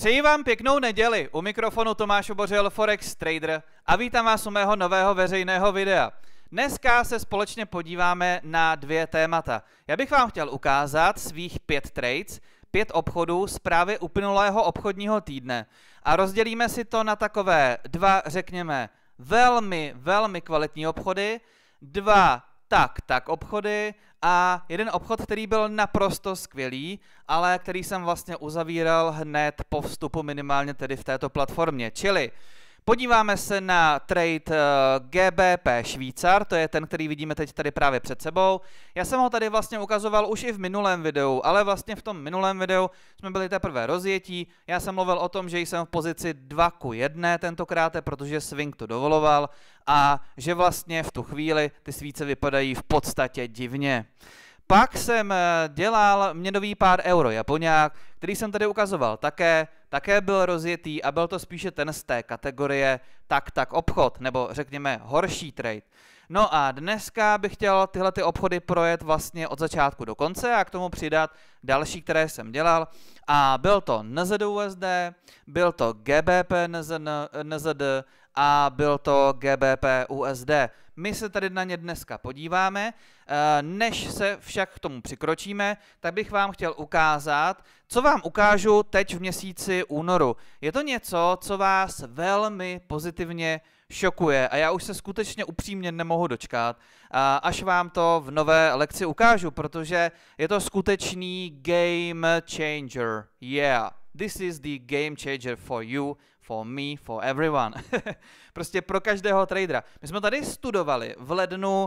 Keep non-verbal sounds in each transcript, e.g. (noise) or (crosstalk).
Přeji vám pěknou neděli. U mikrofonu Tomáš Obořil, Forex Trader a vítám vás u mého nového veřejného videa. Dneska se společně podíváme na dvě témata. Já bych vám chtěl ukázat svých pět trades, pět obchodů z právě uplynulého obchodního týdne. A rozdělíme si to na takové dva, řekněme, velmi, velmi kvalitní obchody, dva tak, tak, obchody a jeden obchod, který byl naprosto skvělý, ale který jsem vlastně uzavíral hned po vstupu minimálně tedy v této platformě. Čili Podíváme se na trade eh, GBP Švýcar, to je ten, který vidíme teď tady právě před sebou. Já jsem ho tady vlastně ukazoval už i v minulém videu, ale vlastně v tom minulém videu jsme byli teprve rozjetí. Já jsem mluvil o tom, že jsem v pozici 2 ku 1 tentokrát, protože swing to dovoloval a že vlastně v tu chvíli ty svíce vypadají v podstatě divně. Pak jsem eh, dělal měnový pár euro japonák, který jsem tady ukazoval také, také byl rozjetý a byl to spíše ten z té kategorie tak tak obchod, nebo řekněme horší trade. No a dneska bych chtěl tyhle ty obchody projet vlastně od začátku do konce a k tomu přidat další, které jsem dělal. A byl to NZUSD, byl to GBP NZD a byl to GBP USD. My se tady na ně dneska podíváme Eh, než se však k tomu přikročíme, tak bych vám chtěl ukázat, co vám ukážu teď v měsíci únoru. Je to něco, co vás velmi pozitivně šokuje a já už se skutečně upřímně nemohu dočkat, eh, až vám to v nové lekci ukážu, protože je to skutečný game changer. Yeah, this is the game changer for you for me, for everyone. (laughs) prostě pro každého tradera. My jsme tady studovali v lednu uh,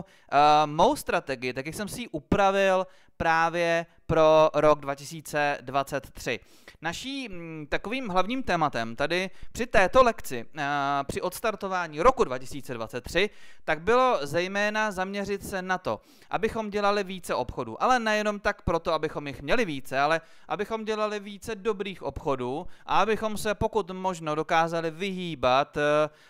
mou strategii, tak jak jsem si ji upravil právě pro rok 2023. Naší mm, takovým hlavním tématem tady při této lekci, eh, při odstartování roku 2023, tak bylo zejména zaměřit se na to, abychom dělali více obchodů. Ale nejenom tak proto, abychom jich měli více, ale abychom dělali více dobrých obchodů a abychom se pokud možno dokázali vyhýbat eh,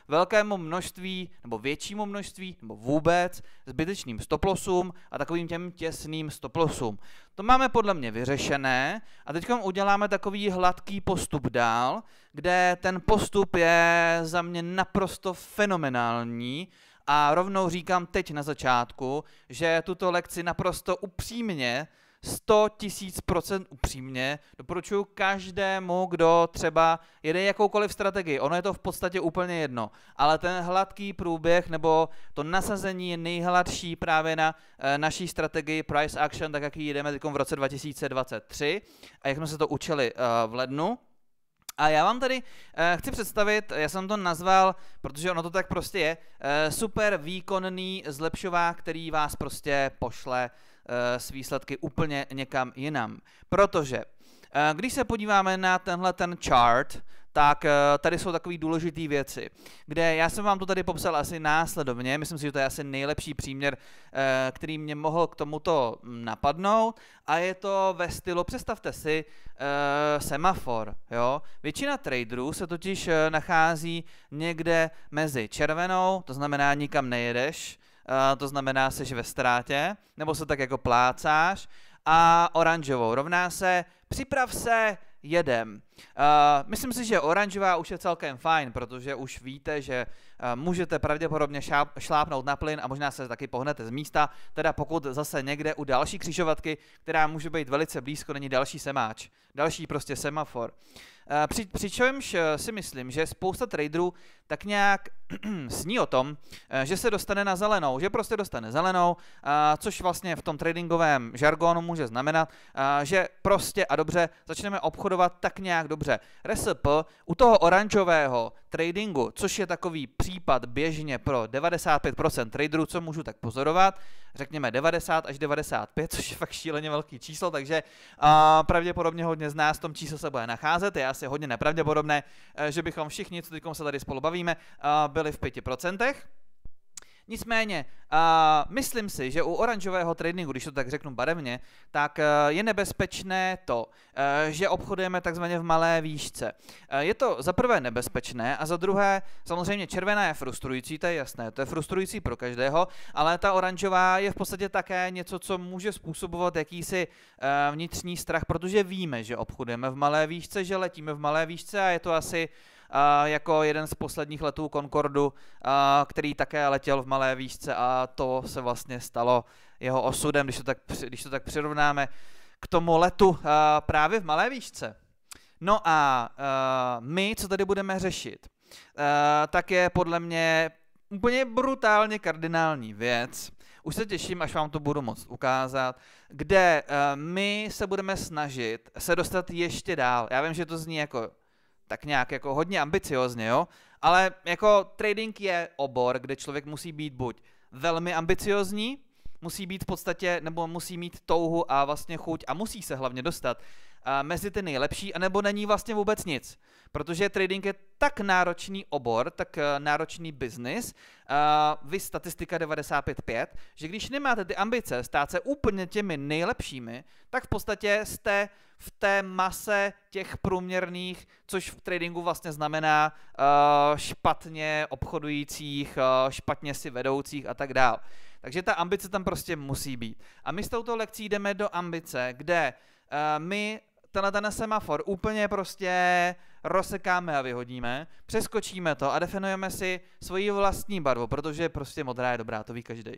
velkému množství nebo většímu množství nebo vůbec zbytečným stoplosům a takovým těm těsným stoplosům. To máme podle mě vyřešené a teď uděláme takový hladký postup dál, kde ten postup je za mě naprosto fenomenální a rovnou říkám teď na začátku, že tuto lekci naprosto upřímně 100 tisíc procent upřímně. Doporučuji každému, kdo třeba jede jakoukoliv strategii. Ono je to v podstatě úplně jedno. Ale ten hladký průběh nebo to nasazení je nejhladší právě na e, naší strategii Price Action, tak jak ji jdeme teď v roce 2023 a jak jsme se to učili e, v lednu. A já vám tady e, chci představit, já jsem to nazval, protože ono to tak prostě je, e, super výkonný zlepšovák, který vás prostě pošle Eh, s výsledky úplně někam jinam. Protože eh, když se podíváme na tenhle ten chart, tak eh, tady jsou takové důležité věci, kde já jsem vám to tady popsal asi následovně, myslím si, že to je asi nejlepší příměr, který mě mohl k tomuto napadnout a je to ve stylu, představte si, semafor. Jo? Většina traderů se totiž nachází někde mezi červenou, to znamená nikam nejedeš, to znamená, jsi ve ztrátě, nebo se tak jako plácáš. A oranžovou rovná se připrav se jedem. Uh, myslím si, že oranžová už je celkem fajn, protože už víte, že Eh, můžete pravděpodobně šlápnout na plyn a možná se taky pohnete z místa, teda pokud zase někde u další křižovatky, která může být velice blízko, není další semáč, další prostě semafor. Eh, při, přičemž eh, si myslím, že spousta traderů tak nějak (clears throat) sní o tom, že se dostane na zelenou, že prostě dostane zelenou, což vlastně v tom tradingovém žargonu může znamenat, že prostě a dobře začneme obchodovat tak nějak dobře. RSP u toho oranžového tradingu, což je takový případ běžně pro 95% traderů, co můžu tak pozorovat, řekněme 90 až 95, (laughs) což je fakt šíleně velký číslo, takže uh, pravděpodobně hodně z nás v tom čísle se bude nacházet, je asi hodně nepravděpodobné, eh, že bychom všichni, co teď se tady spolu bavíme, uh, byli v 5%. Nicméně, uh, myslím si, že u oranžového tradingu, když to tak řeknu barevně, tak uh, je nebezpečné to, uh, že obchodujeme takzvaně v malé výšce. Uh, je to za prvé nebezpečné a za druhé, samozřejmě červená je frustrující, to je jasné, to je frustrující pro každého, ale ta oranžová je v podstatě také něco, co může způsobovat jakýsi uh, vnitřní strach, protože víme, že obchodujeme v malé výšce, že letíme v malé výšce a je to asi uh, jako jeden z posledních letů Concordu, který také letěl v malé výšce a to se vlastně stalo jeho osudem, když to tak, když to tak přirovnáme k tomu letu právě v malé výšce. No a my, co tady budeme řešit, tak je podle mě úplně brutálně kardinální věc, už se těším, až vám to budu moc ukázat, kde uh, my se budeme snažit se dostat ještě dál. Já vím, že to zní jako tak nějak jako hodně ambiciozně, jo? Ale jako trading je obor, kde člověk musí být buď velmi ambiciozní, musí být v podstatě, nebo musí mít touhu a vlastně chuť a musí se hlavně dostat mezi ty nejlepší, anebo není vlastně vůbec nic. Protože trading je tak náročný obor, tak eh, náročný biznis, vy statistika 95.5, že když nemáte ty ambice stát se úplně těmi nejlepšími, tak v podstatě jste v té mase těch průměrných, což v tradingu vlastně znamená eh, špatně obchodujících, eh, špatně si vedoucích a tak dále. Takže ta ambice tam prostě musí být. A my s touto lekcí jdeme do ambice, kde my tenhle ten semafor úplně prostě rozsekáme a vyhodíme, přeskočíme to a definujeme si svoji vlastní barvu, protože prostě modrá je dobrá, to ví každý.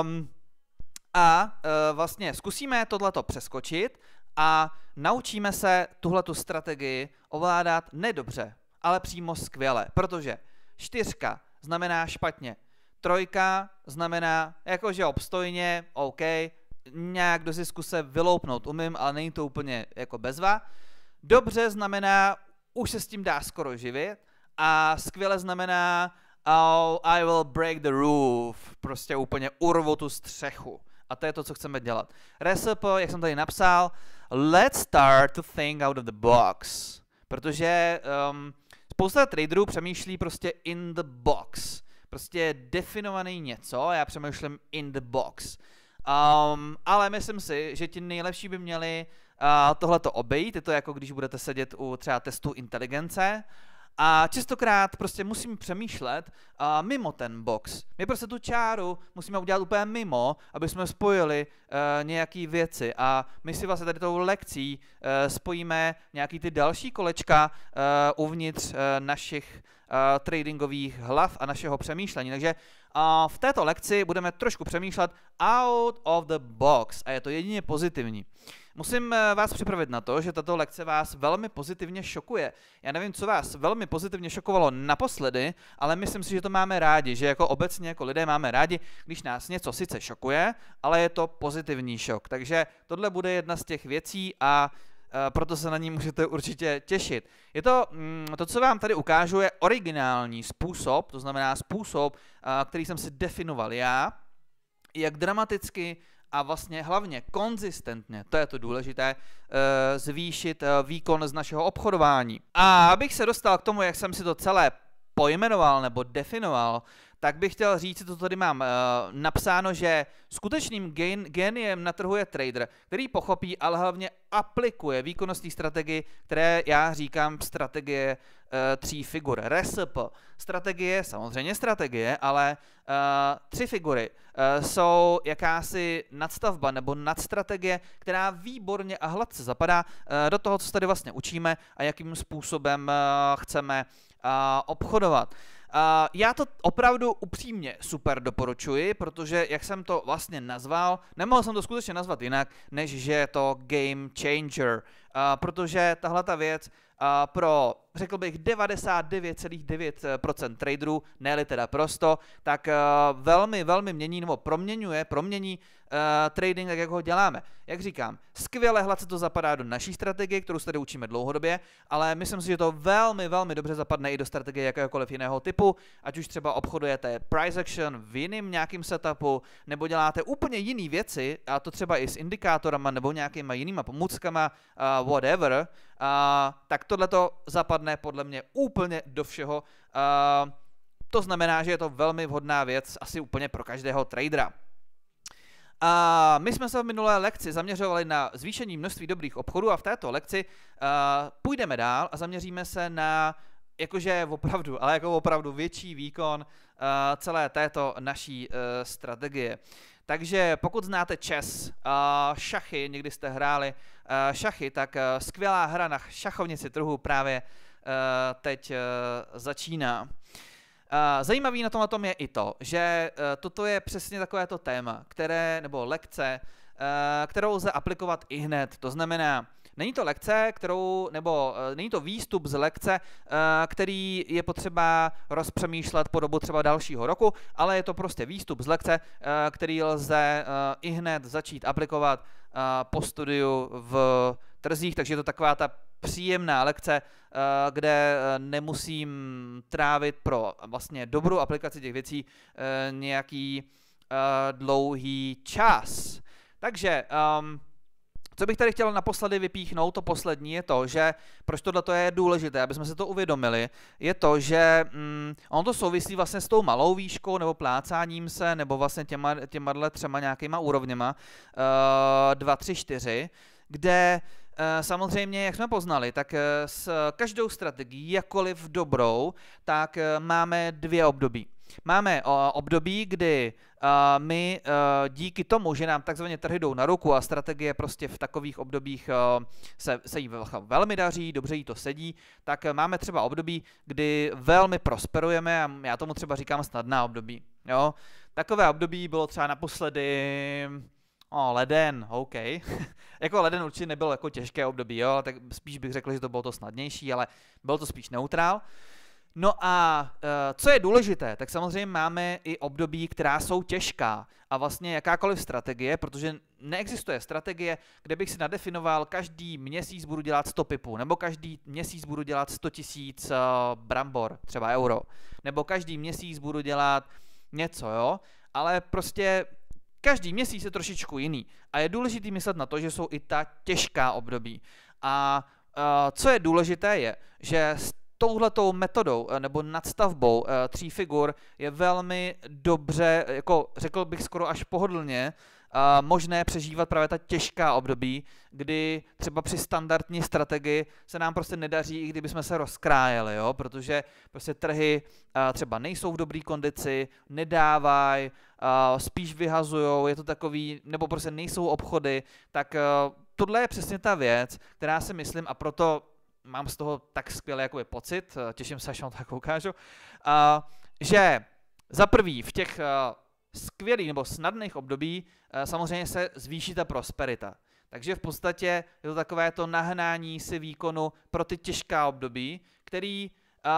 um, (laughs) a uh, vlastně zkusíme tohleto přeskočit a naučíme se tuhletu strategii ovládat nedobře, ale přímo skvěle, protože čtyřka znamená špatně, trojka znamená jakože obstojně, OK, nějak do zisku se vyloupnout umím, ale není to úplně jako bezva. Dobře znamená, už se s tím dá skoro živit a skvěle znamená oh, I will break the roof, prostě úplně urvu tu střechu. A to je to, co chceme dělat. RSP, jak jsem tady napsal, let's start to think out of the box. Protože um, spousta traderů přemýšlí prostě in the box. Prostě definovaný něco, já přemýšlím in the box. Um, ale myslím si, že ti nejlepší by měli uh, tohleto obejít. Je to jako když budete sedět u třeba testu inteligence. A častokrát prostě musím přemýšlet uh, mimo ten box. My prostě tu čáru musíme udělat úplně mimo, aby jsme spojili uh, e, nějaké věci. A my si vlastně tady tou lekcí uh, spojíme nějaký ty další kolečka uh, uvnitř uh, našich Eh, tradingových hlav a našeho přemýšlení. Takže eh, v této lekci budeme trošku přemýšlet out of the box a je to jedině pozitivní. Musím eh, vás připravit na to, že tato lekce vás velmi pozitivně šokuje. Já nevím, co vás velmi pozitivně šokovalo naposledy, ale myslím si, že to máme rádi, že jako obecně jako lidé máme rádi, když nás něco sice šokuje, ale je to pozitivní šok. Takže tohle bude jedna z těch věcí a Eh, proto se na ní můžete určitě těšit. Je to, mm, to, co vám tady ukážu, je originální způsob, to znamená způsob, eh, který jsem si definoval já, jak dramaticky a vlastně hlavně konzistentně, to je to důležité, eh, zvýšit výkon z našeho obchodování. A abych se dostal k tomu, jak jsem si to celé pojmenoval nebo definoval, tak bych chtěl říct, to tady mám uh, napsáno, že skutečným gen, geniem na trhu je trader, který pochopí, ale hlavně aplikuje výkonnostní strategii, které já říkám strategie uh, tří figur. Resp. Strategie, samozřejmě strategie, ale uh, tři figury uh, jsou jakási nadstavba nebo nadstrategie, která výborně a hladce zapadá uh, do toho, co tady vlastně učíme a jakým způsobem uh, chceme uh, obchodovat. Uh, já to opravdu upřímně super doporučuji, protože jak jsem to vlastně nazval, nemohl jsem to skutečně nazvat jinak, než že je to game changer, protože tahle ta věc pro, řekl bych, 99,9% traderů, ne teda prosto, tak velmi, velmi mění nebo proměňuje, promění Eh, trading, tak jak ho děláme. Jak říkám, skvěle hladce to zapadá do naší strategie, kterou se tady učíme dlouhodobě, ale myslím si, že to velmi, velmi dobře zapadne i do strategie jakéhokoliv jiného typu, ať už třeba obchodujete price action v jiném nějakém setupu, nebo děláte úplně jiné věci, a to třeba i s indikátorama nebo nějakýma jinýma pomůckama, uh, whatever, uh, tak tohle to zapadne podle mě úplně do všeho. Uh, to znamená, že je to velmi vhodná věc asi úplně pro každého tradera. A my jsme se v minulé lekci zaměřovali na zvýšení množství dobrých obchodů a v této lekci uh, půjdeme dál a zaměříme se na jakože opravdu, ale jako opravdu větší výkon uh, celé této naší uh, strategie. Takže pokud znáte čes, šachy, někdy jste hráli šachy, tak skvělá hra na šachovnici trhu právě teď začíná. Eh, zajímavý na tomhle tom je i to, že eh, toto je přesně takovéto téma, které, nebo lekce, eh, kterou lze aplikovat i hned. To znamená, Není to lekce, kterou, nebo uh, není to výstup z lekce, uh, který je potřeba rozpřemýšlet po dobu třeba dalšího roku, ale je to prostě výstup z lekce, uh, který lze uh, i hned začít aplikovat uh, po studiu v trzích, takže je to taková ta příjemná lekce, eh, kde eh, nemusím trávit pro eh, vlastně dobrou aplikaci těch věcí nějaký dlouhý čas. Takže ehm, co bych tady chtěl naposledy vypíchnout, to poslední je to, že proč tohle je důležité, aby jsme se to uvědomili, je to, že mm, ono to souvisí vlastně s tou malou výškou nebo plácáním se, nebo vlastně těma, těma třema nějakýma úrovněma, 2, 3, 4, kde Eh, samozřejmě, jak jsme poznali, tak eh, s každou strategií, jakkoliv dobrou, tak eh, máme dvě období. Máme období, kdy my díky tomu, že nám takzvaně trhy jdou na ruku a strategie prostě v takových obdobích se, se jí velmi daří, dobře jí to sedí, tak máme třeba období, kdy velmi prosperujeme a já tomu třeba říkám snadná období. Jo? Takové období bylo třeba naposledy o, leden, OK. (laughs) jako leden určitě nebyl jako těžké období, jo, tak spíš bych řekl, že to bylo to snadnější, ale byl to spíš neutrál. No a eh, co je důležité, tak samozřejmě máme i období, která jsou těžká a vlastně jakákoliv strategie, protože neexistuje strategie, kde bych si nadefinoval, každý měsíc budu dělat 100 pipů, nebo každý měsíc budu dělat 100 tisíc eh, brambor, třeba euro, nebo každý měsíc budu dělat něco, jo, ale prostě Každý měsíc je trošičku jiný a je důležité myslet na to, že jsou i ta těžká období. A co je důležité je, že s touhletou metodou eh, nebo nadstavbou eh, tří figur je velmi dobře, jako řekl bych skoro až pohodlně, možné přežívat právě ta těžká období, kdy třeba při standardní strategii se nám prostě nedaří, i kdyby jsme se rozkrájeli, jo? protože prostě trhy třeba nejsou v dobré kondici, nedávají, spíš vyhazují, je to takový, nebo prostě nejsou obchody, tak tohle je přesně ta věc, která si myslím a proto mám z toho tak skvělý jakoby, pocit, těším se, až vám to tak ukážu, že za prvý v těch skvělých nebo snadných období eh, samozřejmě se zvýší ta prosperita. Takže v podstatě je to takové to nahnání si výkonu pro ty těžká období, který eh,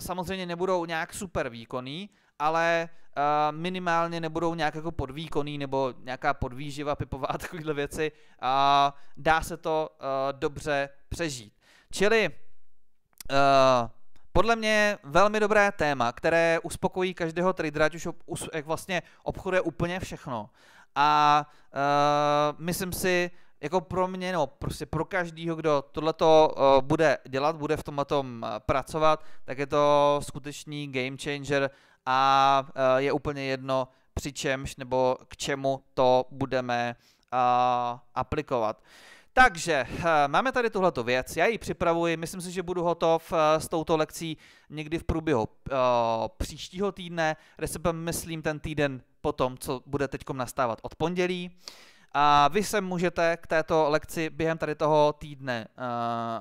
samozřejmě nebudou nějak super výkonný, ale eh, minimálně nebudou nějak jako podvýkonný nebo nějaká podvýživa, pipová a (laughs) takovýhle věci. a dá se to dobře přežít. Čili podle mě velmi dobré téma, které uspokojí každého tradera, ať už ob, us, jak vlastně obchoduje úplně všechno. A uh, myslím si, jako pro mě, no prostě pro každého, kdo tohleto uh, bude dělat, bude v tom tom eh, pracovat, tak je to skutečný game changer a uh, je úplně jedno, přičemž nebo k čemu to budeme uh, aplikovat. Takže eh, máme tady tuhleto věc, já ji připravuji, myslím si, že budu hotov eh, s touto lekcí někdy v průběhu eh, příštího týdne, respektive myslím ten týden po tom, co bude teď nastávat od pondělí. A vy se můžete k této lekci během tady toho týdne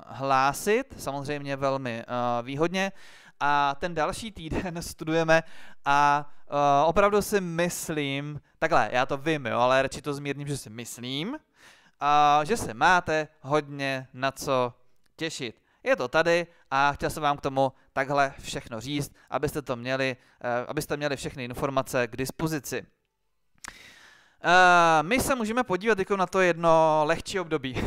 hlásit, samozřejmě velmi výhodně. A ten další týden (laughs) studujeme a opravdu si myslím, takhle, já to vím, jo, ale radši to zmírním, že si myslím, a že se máte hodně na co těšit. Je to tady a chtěl jsem vám k tomu takhle všechno říct, abyste, to měli, eh, abyste měli všechny informace k dispozici. Eh, my se můžeme podívat jako na to jedno lehčí období.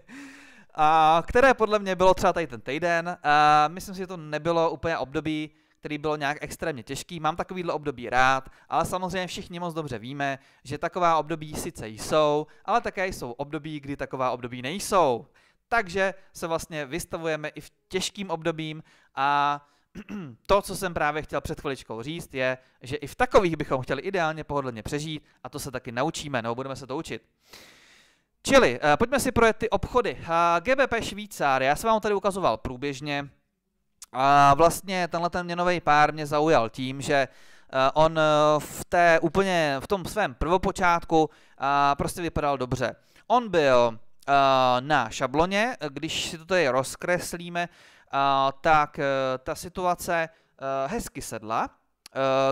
(laughs) a které podle mě bylo třeba tady ten týden. A eh, myslím si, že to nebylo úplně období, který byl nějak extrémně těžký. Mám takovýhle období rád, ale samozřejmě všichni moc dobře víme, že taková období sice jsou, ale také jsou období, kdy taková období nejsou. Takže se vlastně vystavujeme i v těžkým obdobím a (clears throat) to, co jsem právě chtěl před chviličkou říct, je, že i v takových bychom chtěli ideálně pohodlně přežít a to se taky naučíme, nebo budeme se to učit. Čili, eh, pojďme si projet ty obchody. Eh, GBP Švýcár, já jsem vám tady ukazoval průběžně, a vlastně tenhle ten měnový pár mě zaujal tím, že eh, on eh, v, té úplně, v tom svém prvopočátku eh, prostě vypadal dobře. On byl na šabloně, když si to tady rozkreslíme, tak ta situace hezky sedla.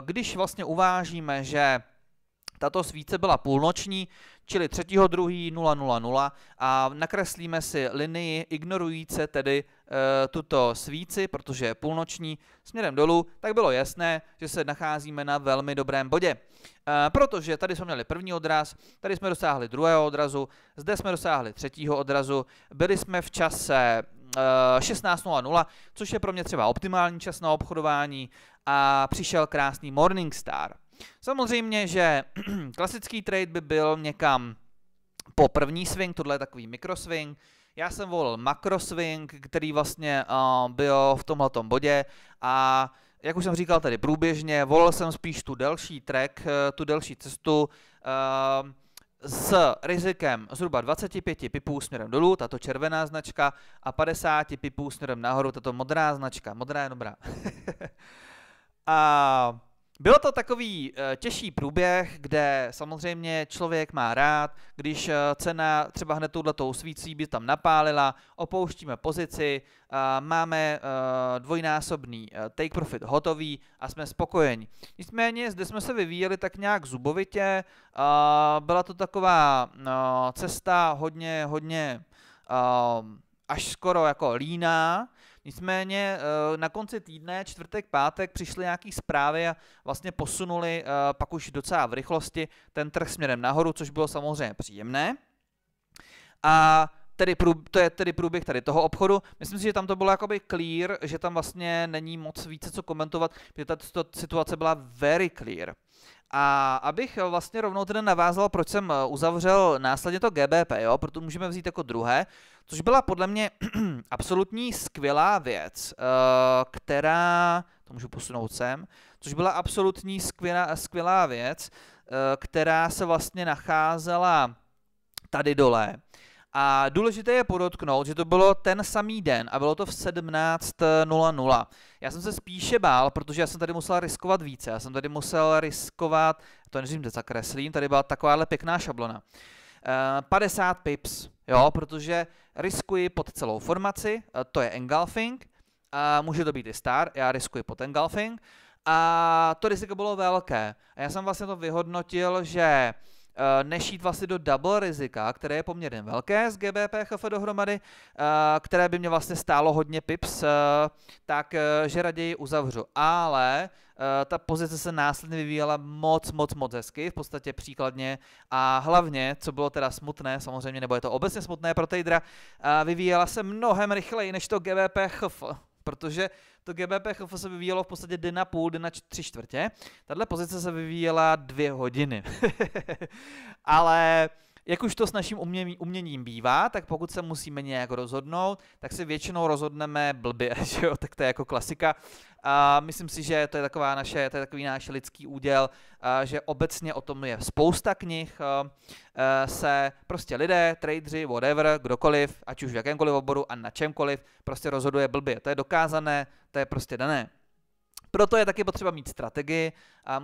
Když vlastně uvážíme, že tato svíce byla půlnoční, čili 3.2.000 a nakreslíme si linii ignorující tedy Eh, tuto svíci, protože je půlnoční, směrem dolů, tak bylo jasné, že se nacházíme na velmi dobrém bodě. Eh, protože tady jsme měli první odraz, tady jsme dosáhli druhého odrazu, zde jsme dosáhli třetího odrazu, byli jsme v čase 16.00, eh, což je pro mě třeba optimální čas na obchodování a přišel krásný Morningstar. Samozřejmě, že (clears throat) klasický trade by byl někam po první swing, tohle je takový mikroswing, já jsem volil makroswing, který vlastně uh, byl v tomhle bodě a jak už jsem říkal tady průběžně, volil jsem spíš tu delší track, eh, tu delší cestu uh, s rizikem zhruba 25 pipů směrem dolů, tato červená značka, a 50 pipů směrem nahoru, tato modrá značka. Modrá je dobrá. (laughs) a bylo to takový eh, těžší průběh, kde samozřejmě člověk má rád, když eh, cena třeba hned touhletou svící by tam napálila, opouštíme pozici, máme eh, dvojnásobný take profit hotový a jsme spokojeni. Nicméně zde jsme se vyvíjeli tak nějak zubovitě, byla to taková no, cesta hodně, hodně až skoro jako líná, Nicméně eh, na konci týdne, čtvrtek, pátek, přišly nějaké zprávy a vlastně posunuli eh, pak už docela v rychlosti ten trh směrem nahoru, což bylo samozřejmě příjemné. A tedy prů, to je tedy průběh tady toho obchodu. Myslím si, že tam to bylo jakoby clear, že tam vlastně není moc více co komentovat, protože ta situace byla very clear. A abych vlastně rovnou tedy navázal, proč jsem eh, uzavřel následně to GBP, jo, proto můžeme vzít jako druhé, což byla podle mě (clears throat) absolutní skvělá věc, eh, která, to můžu posunout sem, což byla absolutní skvělá, skvělá věc, eh, která se vlastně nacházela tady dole, a důležité je podotknout, že to bylo ten samý den a bylo to v 17.00. Já jsem se spíše bál, protože já jsem tady musel riskovat více. Já jsem tady musel riskovat, to neřím, že zakreslím, tady byla takováhle pěkná šablona. 50 eh, pips, jo, protože riskuji pod celou formaci, eh, to je engulfing, a může to být i star, já riskuji pod engulfing, a to riziko bylo velké. A já jsem vlastně to vyhodnotil, že Eh, než jít vlastně do double rizika, které je poměrně velké z GBP HF dohromady, eh, které by mě vlastně stálo hodně pips, eh, tak že raději uzavřu. Ale ta pozice se následně vyvíjela moc, moc, moc hezky, v podstatě příkladně a hlavně, co bylo teda smutné, samozřejmě, nebo je to obecně smutné pro tejdra? vyvíjela se mnohem rychleji než to GBP HF, protože to GBPCHF se vyvíjelo v podstatě den na půl, den na tři čtvrtě. Tahle pozice se vyvíjela dvě hodiny. (laughs) Ale jak už to s naším umění, uměním bývá, tak pokud se musíme nějak rozhodnout, tak se většinou rozhodneme blbě, (laughs) že jo? tak to je jako klasika. A myslím si, že to je, taková naše, to je takový náš lidský úděl, že obecně o tom je spousta knih, se prostě lidé, tradeři, whatever, kdokoliv, ať už v jakémkoliv oboru a na čemkoliv, prostě rozhoduje blbě. To je dokázané, to je prostě dané. Proto je taky potřeba mít strategii,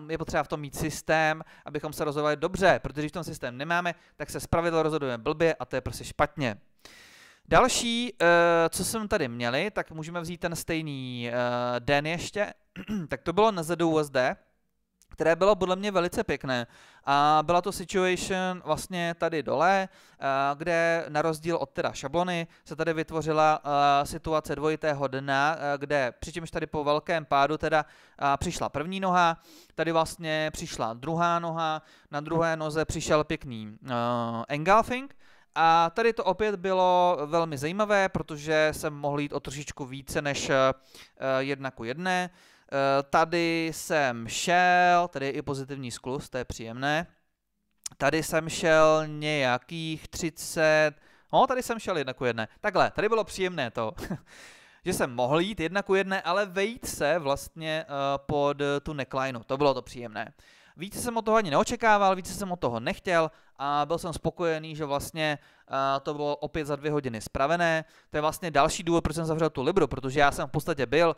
je potřeba v tom mít systém, abychom se rozhodovali dobře, protože když v tom systém nemáme, tak se zpravidla rozhodujeme blbě a to je prostě špatně. Další, eh, co jsme tady měli, tak můžeme vzít ten stejný eh, den ještě, (clears throat) tak to bylo na ZDUSD, které bylo podle mě velice pěkné. A byla to situation vlastně tady dole, eh, kde na rozdíl od teda šablony se tady vytvořila eh, situace dvojitého dna, eh, kde přičemž tady po velkém pádu teda přišla první noha, tady vlastně přišla druhá noha, na druhé noze přišel pěkný engulfing, a tady to opět bylo velmi zajímavé, protože jsem mohl jít o trošičku více než jedna ku jedné. Eh, tady jsem šel, tady je i pozitivní sklus, to je příjemné. Tady jsem šel nějakých 30, no tady jsem šel jedna ku jedné. Takhle, tady bylo příjemné to, (laughs) že jsem mohl jít jedna ku jedné, ale vejít se vlastně eh, pod tu neklajnu, to bylo to příjemné. Více jsem od toho ani neočekával, více jsem od toho nechtěl a byl jsem spokojený, že vlastně eh, to bylo opět za dvě hodiny spravené. To je vlastně další důvod, proč jsem zavřel tu Libru, protože já jsem v podstatě byl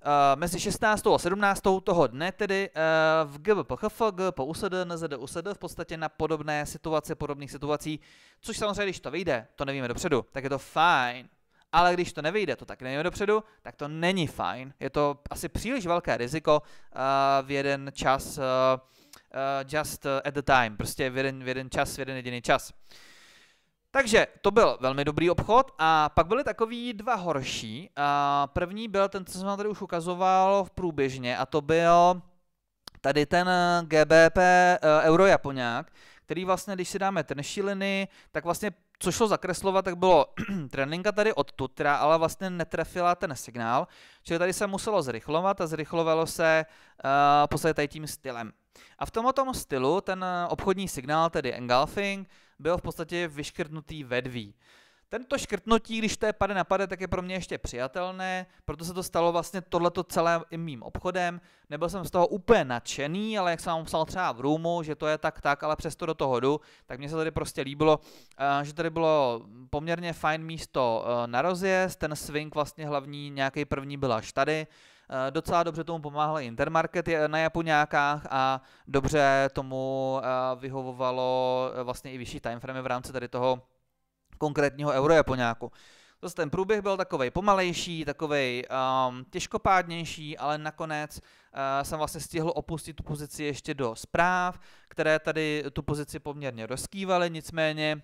Eh, mezi 16. a 17. toho dne tedy eh, v GBPHF, GPUSD, NZDUSD v podstatě na podobné situace, podobných situací, což samozřejmě, když to vyjde, to nevíme dopředu, tak je to fajn. Ale když to nevyjde, to tak nevíme dopředu, tak to není fajn. Je to asi příliš velké riziko uh, v jeden čas, uh, uh, just at the time, prostě v jeden, v jeden čas, v jeden jediný čas. Uh, takže to byl velmi dobrý obchod a pak byly takový dva horší. A první byl ten, co jsem vám tady už ukazoval v průběžně a to byl tady ten GBP eh, Euro Japonák, který vlastně, když si dáme ten šíliny, tak vlastně, co šlo zakreslovat, tak bylo (clears throat) tréninka tady odtud, která ale vlastně netrefila ten signál, čili tady se muselo zrychlovat a zrychlovalo se uh, v podstatě tady tím stylem. A v tomto stylu ten eh, obchodní signál, tedy engulfing, byl v podstatě vyškrtnutý vedví. Tento škrtnutí, když to je pade na pade, tak je pro mě ještě přijatelné, proto se to stalo vlastně tohleto celé i mým obchodem. Nebyl jsem z toho úplně nadšený, ale jak jsem vám psal třeba v růmu, že to je tak tak, ale přesto do toho jdu, tak mně se tady prostě líbilo, eh, že tady bylo poměrně fajn místo eh, na rozjezd, ten swing vlastně hlavní nějaký první byl až tady, Eh, docela dobře tomu pomáhal Intermarket eh, na Japoňákách a dobře tomu eh, vyhovovalo vlastně i vyšší timeframe v rámci tady toho konkrétního Eurojapoňáku. Zase ten průběh byl takový pomalejší, takový um, ehm, těžkopádnější, ale nakonec uh, jsem vlastně stihl opustit tu pozici ještě do zpráv, které tady tu pozici poměrně rozkývaly, nicméně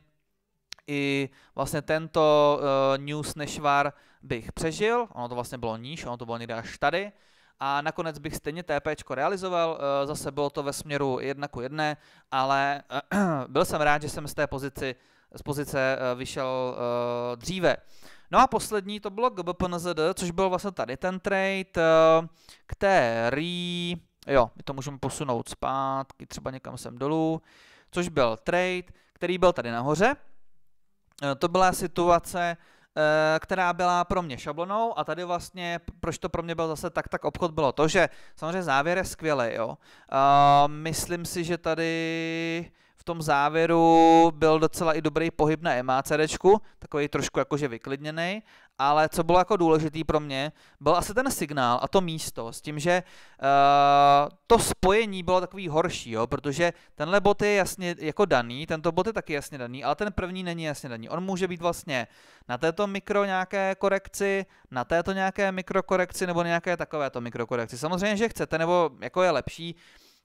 i vlastně tento uh, news nešvar bych přežil, ono to vlastně bylo níž, ono to bylo někde až tady, a nakonec bych stejně TP realizoval, eh, zase bylo to ve směru 1 ku jedné, ale eh, (clears throat) byl jsem rád, že jsem z té pozici, z pozice vyšel dříve. No a poslední to bylo GBPNZD, což byl vlastně tady ten trade, který, jo, my to můžeme posunout zpátky, třeba někam sem dolů, což byl trade, který byl tady nahoře, Eh, to byla situace, eh, která byla pro mě šablonou a tady vlastně, proč to pro mě byl zase tak, tak obchod bylo to, že samozřejmě závěr je skvělý, jo. myslím si, že tady v tom závěru byl docela i dobrý pohyb na MACD, takový trošku jakože vyklidněný, ale co bylo jako důležitý pro mě, byl asi ten signál a to místo, s tím, že uh, to spojení bylo takový horší, jo, protože tenhle bot je jasně jako daný, tento bot je taky jasně daný, ale ten první není jasně daný. On může být vlastně na této mikro nějaké korekci, na této nějaké mikrokorekci nebo nějaké takovéto mikrokorekci. Samozřejmě, že chcete, nebo jako je lepší,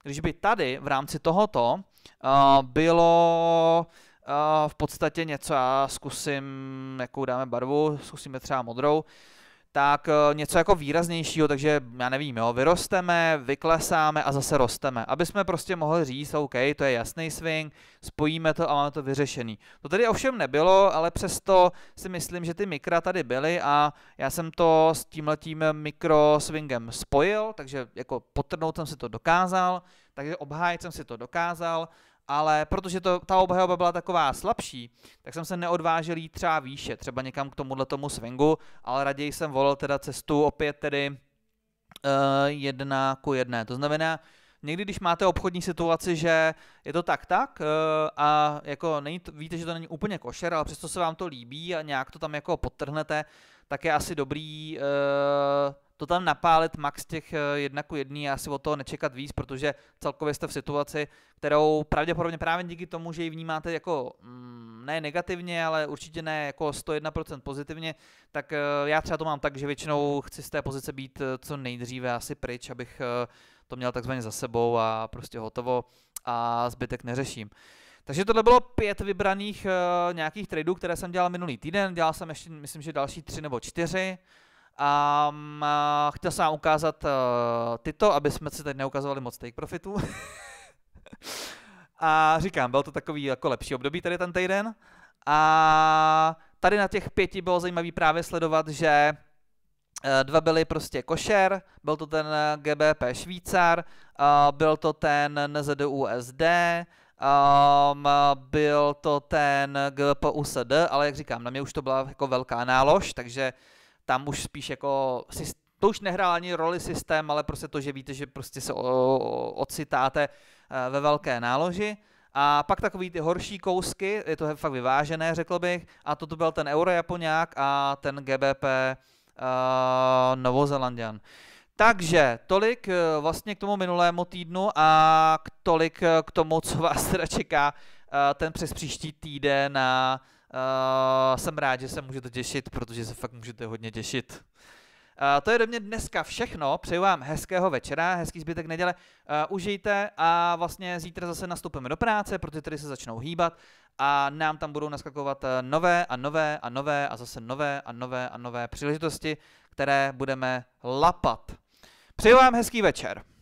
když by tady v rámci tohoto uh, bylo uh, v podstatě něco, já zkusím, jakou dáme barvu, zkusíme třeba modrou, tak eh, něco jako výraznějšího, takže já nevím, jo, vyrosteme, vyklesáme a zase rosteme, aby jsme prostě mohli říct, OK, to je jasný swing, spojíme to a máme to vyřešený. To tady ovšem nebylo, ale přesto si myslím, že ty mikra tady byly a já jsem to s tímhletím mikro swingem spojil, takže jako potrnout jsem si to dokázal, takže obhájit jsem si to dokázal ale protože to, ta obhajoba byla taková slabší, tak jsem se neodvážil jít třeba výše, třeba někam k tomuhle tomu swingu, ale raději jsem volil teda cestu opět tedy uh, jedna ku jedné. To znamená, někdy, když máte obchodní situaci, že je to tak tak eh, a jako není to, víte, že to není úplně košer, ale přesto se vám to líbí a nějak to tam jako podtrhnete, tak je asi dobrý uh, to tam napálit max těch eh, jedna ku jedný a asi od toho nečekat víc, protože celkově jste v situaci, kterou pravděpodobně právě díky tomu, že ji vnímáte jako mm, ne negativně, ale určitě ne jako 101% pozitivně, tak eh, já třeba to mám tak, že většinou chci z té pozice být eh, co nejdříve asi pryč, abych to měl takzvaně za sebou a prostě hotovo a zbytek neřeším. Takže tohle bylo pět vybraných uh, nějakých tradeů, které jsem dělal minulý týden. Dělal jsem ještě, myslím, že další tři nebo čtyři. A um, chtěl jsem vám ukázat uh, tyto, aby jsme si tady neukazovali moc take profitů. (laughs) a říkám, byl to takový jako lepší období tady ten týden. A tady na těch pěti bylo zajímavý právě sledovat, že eh, Dva byly prostě košer, byl to ten eh, GBP Švýcar, byl to ten NZD Um, ehm, byl to ten GPUSD, ale jak říkám, na mě už to byla jako velká nálož, takže tam už spíš jako to už nehrál ani roli systém, ale prostě to, že víte, že prostě se ocitáte eh, ve velké náloži. A pak takový ty horší kousky, je to fakt vyvážené, řekl bych, a toto byl ten Eurojaponák a ten GBP uh, eh, Novozelandian. Takže tolik eh, vlastně k tomu minulému týdnu a tolik k tomu, co vás teda čeká ten přes příští týden na Uh, jsem rád, že se můžete těšit, protože se fakt můžete hodně těšit. Uh, to je do mě dneska všechno. Přeju vám hezkého večera, hezký zbytek neděle. Uh, užijte a vlastně zítra zase nastupujeme do práce, protože tady se začnou hýbat a nám tam budou naskakovat nové a nové a nové a zase nové a nové a nové příležitosti, které budeme lapat. Přeju vám hezký večer.